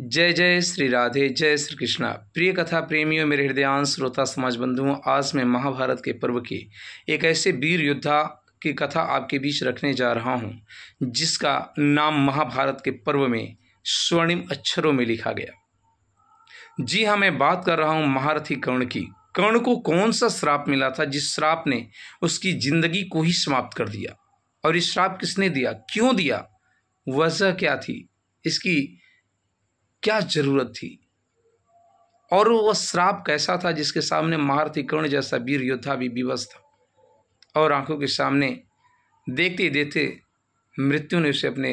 जय जय श्री राधे जय श्री कृष्णा प्रिय कथा प्रेमियों मेरे हृदयांश श्रोता समाज बंधुओं आज मैं महाभारत के पर्व की एक ऐसे वीर योद्धा की कथा आपके बीच रखने जा रहा हूँ जिसका नाम महाभारत के पर्व में स्वर्णिम अक्षरों में लिखा गया जी हाँ मैं बात कर रहा हूँ महारथी कर्ण की कर्ण को कौन सा श्राप मिला था जिस श्राप ने उसकी जिंदगी को ही समाप्त कर दिया और ये श्राप किसने दिया क्यों दिया वजह क्या थी इसकी क्या जरूरत थी और वह श्राप कैसा था जिसके सामने महारथी कर्ण जैसा वीर योद्धा भी विवश था और आंखों के सामने देखते देखते मृत्यु ने उसे अपने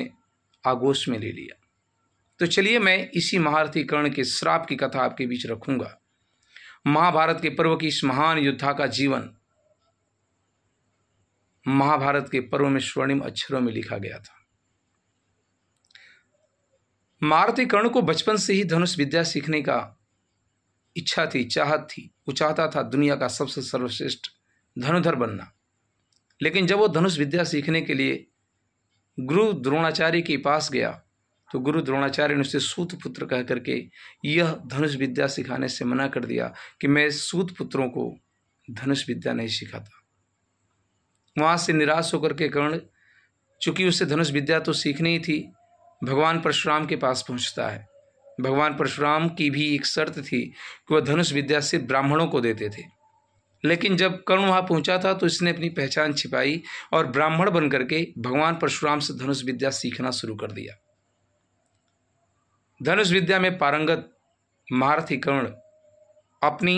आगोश में ले लिया तो चलिए मैं इसी महारथी कर्ण के श्राप की कथा आपके बीच रखूंगा महाभारत के पर्व की इस महान योद्धा का जीवन महाभारत के पर्व में स्वर्णिम अक्षरों में लिखा गया था मारुति कर्ण को बचपन से ही धनुष विद्या सीखने का इच्छा थी चाहत थी वो चाहता था दुनिया का सबसे सर्वश्रेष्ठ धनुधर बनना लेकिन जब वो धनुष विद्या सीखने के लिए गुरु द्रोणाचार्य के पास गया तो गुरु द्रोणाचार्य ने उसे सूत पुत्र कह करके यह धनुष विद्या सिखाने से मना कर दिया कि मैं सूत पुत्रों को धनुष विद्या नहीं सिखाता वहाँ से निराश होकर के कर्ण चूँकि उसे धनुष विद्या तो सीखनी ही थी भगवान परशुराम के पास पहुंचता है भगवान परशुराम की भी एक शर्त थी कि वह धनुष विद्या से ब्राह्मणों को देते थे लेकिन जब कर्ण वहाँ पहुँचा था तो इसने अपनी पहचान छिपाई और ब्राह्मण बन करके भगवान परशुराम से धनुष विद्या सीखना शुरू कर दिया धनुष विद्या में पारंगत महारथी कर्ण अपनी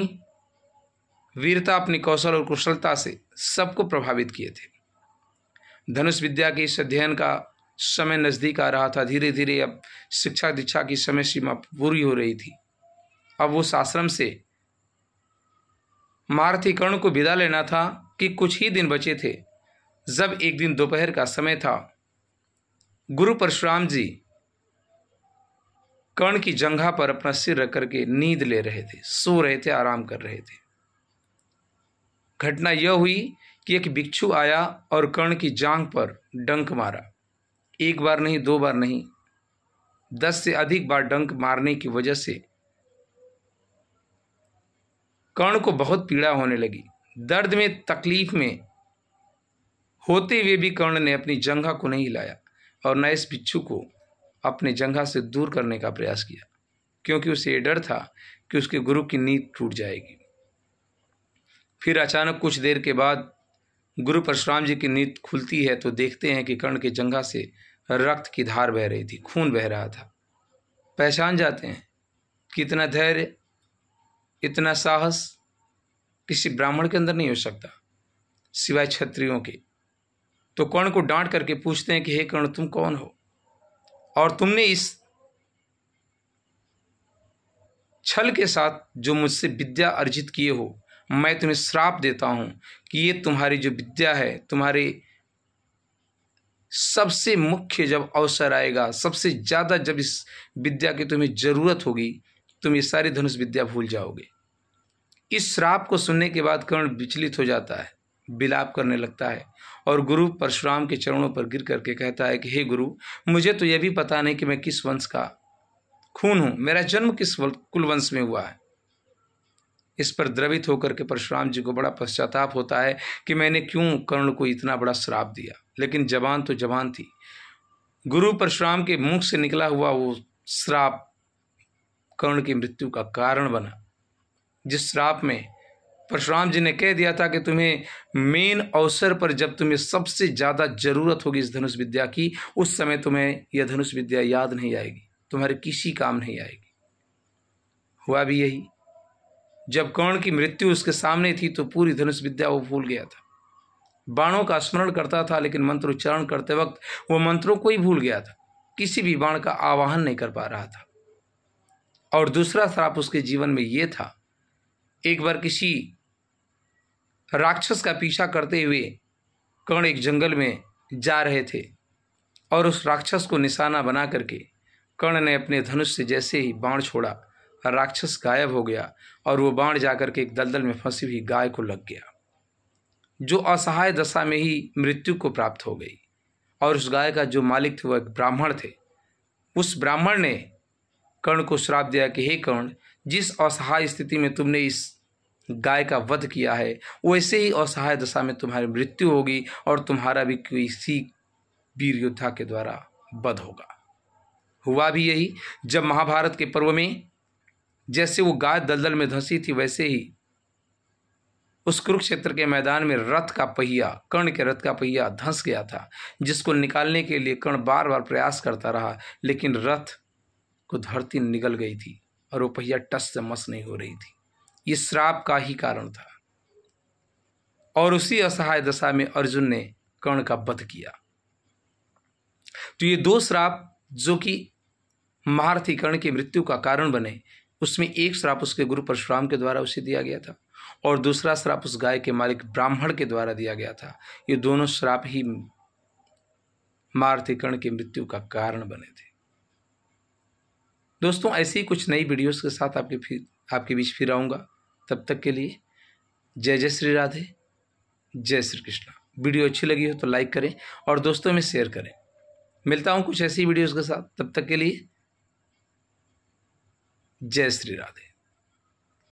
वीरता अपनी कौशल और कुशलता से सबको प्रभावित किए थे धनुष विद्या के इस अध्ययन का समय नज़दीक आ रहा था धीरे धीरे अब शिक्षा दीक्षा की समय सीमा पूरी हो रही थी अब उस आश्रम से मारथी कर्ण को विदा लेना था कि कुछ ही दिन बचे थे जब एक दिन दोपहर का समय था गुरु परशुराम जी कर्ण की जंघा पर अपना सिर रख करके नींद ले रहे थे सो रहे थे आराम कर रहे थे घटना यह हुई कि एक भिक्षु आया और कर्ण की जांग पर डंक मारा एक बार नहीं दो बार नहीं दस से अधिक बार डंक मारने की वजह से कर्ण को बहुत पीड़ा होने लगी दर्द में तकलीफ में होते हुए भी कर्ण ने अपनी जंघा को नहीं हिलाया और न इस बिच्छू को अपने जंघा से दूर करने का प्रयास किया क्योंकि उसे ये डर था कि उसके गुरु की नींद टूट जाएगी फिर अचानक कुछ देर के बाद गुरु परशुराम जी की नींद खुलती है तो देखते हैं कि कर्ण के जंगा से रक्त की धार बह रही थी खून बह रहा था पहचान जाते हैं कि इतना धैर्य इतना साहस किसी ब्राह्मण के अंदर नहीं हो सकता सिवाय क्षत्रियों के तो कर्ण को डांट करके पूछते हैं कि हे कर्ण तुम कौन हो और तुमने इस छल के साथ जो मुझसे विद्या अर्जित किए हो मैं तुम्हें श्राप देता हूँ कि ये तुम्हारी जो विद्या है तुम्हारे सबसे मुख्य जब अवसर आएगा सबसे ज़्यादा जब इस विद्या की तुम्हें ज़रूरत होगी तुम ये सारी धनुष विद्या भूल जाओगे इस श्राप को सुनने के बाद कर्ण विचलित हो जाता है विलाप करने लगता है और गुरु परशुराम के चरणों पर गिर करके कहता है कि हे गुरु मुझे तो यह भी पता नहीं कि मैं किस वंश का खून हूँ मेरा जन्म किस कुल वंश में हुआ है इस पर द्रवित होकर के परशुराम जी को बड़ा पश्चाताप होता है कि मैंने क्यों कर्ण को इतना बड़ा श्राप दिया लेकिन जवान तो जवान थी गुरु परशुराम के मुख से निकला हुआ वो श्राप कर्ण की मृत्यु का कारण बना जिस श्राप में परशुराम जी ने कह दिया था कि तुम्हें मेन अवसर पर जब तुम्हें सबसे ज़्यादा जरूरत होगी इस धनुष विद्या की उस समय तुम्हें यह धनुष विद्या याद नहीं आएगी तुम्हारे किसी काम नहीं आएगी हुआ भी यही जब कर्ण की मृत्यु उसके सामने थी तो पूरी धनुष विद्या वो भूल गया था बाणों का स्मरण करता था लेकिन मंत्र उच्चारण करते वक्त वह मंत्रों को ही भूल गया था किसी भी बाण का आवाहन नहीं कर पा रहा था और दूसरा श्राप उसके जीवन में ये था एक बार किसी राक्षस का पीछा करते हुए कर्ण एक जंगल में जा रहे थे और उस राक्षस को निशाना बना करके कर्ण ने अपने धनुष से जैसे ही बाण छोड़ा राक्षस गायब हो गया और वो बाण जाकर के एक दलदल में फंसी हुई गाय को लग गया जो असहाय दशा में ही मृत्यु को प्राप्त हो गई और उस गाय का जो मालिक थे वह एक ब्राह्मण थे उस ब्राह्मण ने कर्ण को श्राप दिया कि हे कर्ण जिस असहाय स्थिति में तुमने इस गाय का वध किया है वैसे ही असहाय दशा में तुम्हारी मृत्यु होगी और तुम्हारा भी किसी वीर योद्धा के द्वारा वध होगा हुआ भी यही जब महाभारत के पर्व में जैसे वो गाय दलदल में धंसी थी वैसे ही उस कुरुक्षेत्र के मैदान में रथ का पहिया कर्ण के रथ का पहिया धंस गया था जिसको निकालने के लिए कर्ण बार बार प्रयास करता रहा लेकिन रथ को धरती निगल गई थी और वो पहिया टस से मस नहीं हो रही थी ये श्राप का ही कारण था और उसी असहाय दशा में अर्जुन ने कर्ण का वध किया तो ये दो श्राप जो कि महारथी कर्ण की मृत्यु का कारण बने उसमें एक श्राप उसके गुरु परशुराम के द्वारा उसे दिया गया था और दूसरा श्राप उस गाय के मालिक ब्राह्मण के द्वारा दिया गया था ये दोनों श्राप ही मारथिकर्ण की मृत्यु का कारण बने थे दोस्तों ऐसी कुछ नई वीडियोस के साथ आपके फिर आपके बीच फिर आऊँगा तब तक के लिए जय जय श्री राधे जय श्री कृष्णा वीडियो अच्छी लगी हो तो लाइक करें और दोस्तों में शेयर करें मिलता हूँ कुछ ऐसी वीडियोस के साथ तब तक के लिए जय श्री राधे